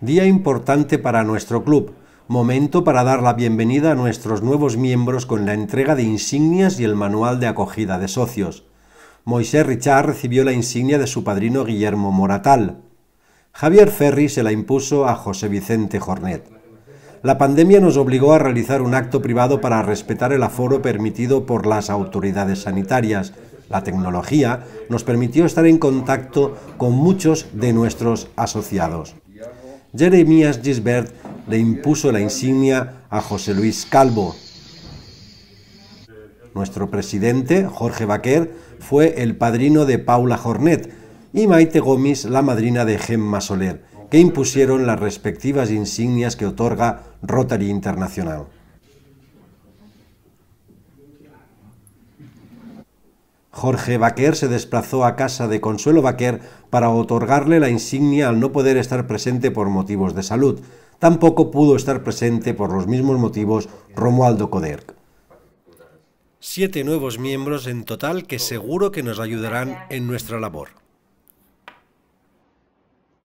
Día importante para nuestro club, momento para dar la bienvenida a nuestros nuevos miembros con la entrega de insignias y el manual de acogida de socios. Moisés Richard recibió la insignia de su padrino Guillermo Moratal. Javier Ferri se la impuso a José Vicente Jornet. La pandemia nos obligó a realizar un acto privado para respetar el aforo permitido por las autoridades sanitarias. La tecnología nos permitió estar en contacto con muchos de nuestros asociados. Jeremías Gisbert le impuso la insignia a José Luis Calvo. Nuestro presidente, Jorge Baquer, fue el padrino de Paula Jornet y Maite Gómez la madrina de Gemma Soler, que impusieron las respectivas insignias que otorga Rotary Internacional. Jorge Baquer se desplazó a casa de Consuelo Baquer para otorgarle la insignia al no poder estar presente por motivos de salud. Tampoco pudo estar presente por los mismos motivos Romualdo coderg Siete nuevos miembros en total que seguro que nos ayudarán en nuestra labor.